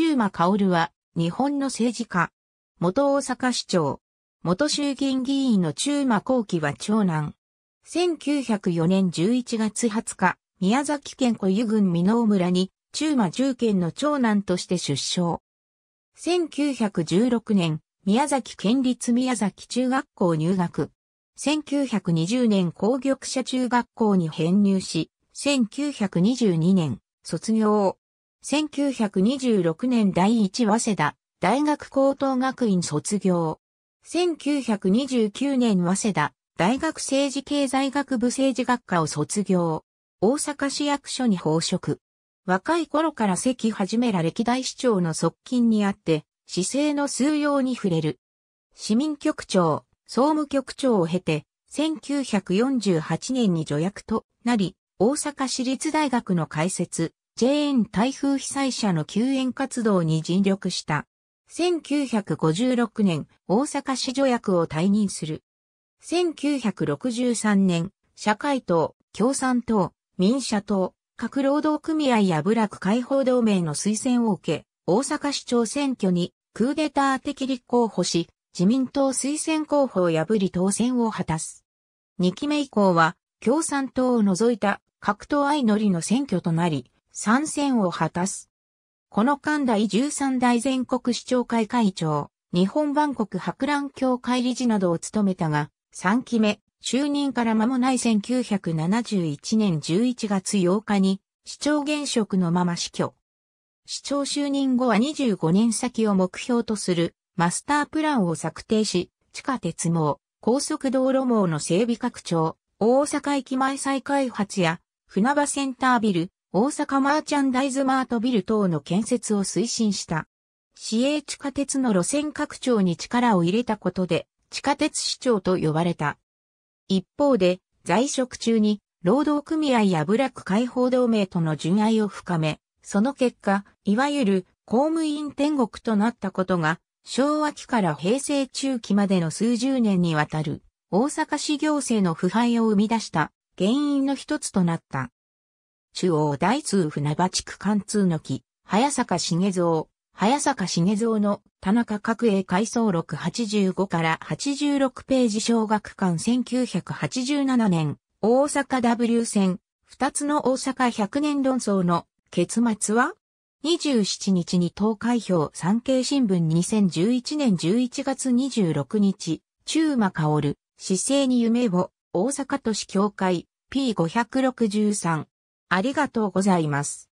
中馬薫は、日本の政治家。元大阪市長。元衆議院議員の中馬幸喜は長男。1904年11月20日、宮崎県小湯郡美濃村に、中馬重県の長男として出生。1916年、宮崎県立宮崎中学校入学。1920年工玉社中学校に編入し、1922年、卒業。1926年第一早稲田大学高等学院卒業。1929年早稲田大学政治経済学部政治学科を卒業。大阪市役所に報職。若い頃から関始めら歴代市長の側近にあって、市政の数用に触れる。市民局長、総務局長を経て、1948年に助役となり、大阪市立大学の開設、JN 台風被災者の救援活動に尽力した。1956年、大阪市助役を退任する。1963年、社会党、共産党、民社党、各労働組合や部落解放同盟の推薦を受け、大阪市長選挙にクーデター的立候補し、自民党推薦候補を破り当選を果たす。2期目以降は、共産党を除いた各党相乗りの選挙となり、参戦を果たす。この間第13代全国市長会会長、日本万国博覧協会理事などを務めたが、3期目、就任から間もない1971年11月8日に、市長現職のまま死去。市長就任後は25年先を目標とするマスタープランを策定し、地下鉄網、高速道路網の整備拡張、大阪駅前再開発や、船場センタービル、大阪マーチャンダイズマートビル等の建設を推進した。市営地下鉄の路線拡張に力を入れたことで、地下鉄市長と呼ばれた。一方で、在職中に、労働組合や部落解放同盟との純愛を深め、その結果、いわゆる公務員天国となったことが、昭和期から平成中期までの数十年にわたる、大阪市行政の腐敗を生み出した原因の一つとなった。中央大通船場地区貫通の木、早坂茂蔵、早坂茂蔵の田中角栄回想録85から86ページ小学館1987年、大阪 W 戦、二つの大阪100年論争の結末は27日に投開票産経新聞2011年11月26日、中馬薫、市政に夢を、大阪都市協会 P563 ありがとうございます。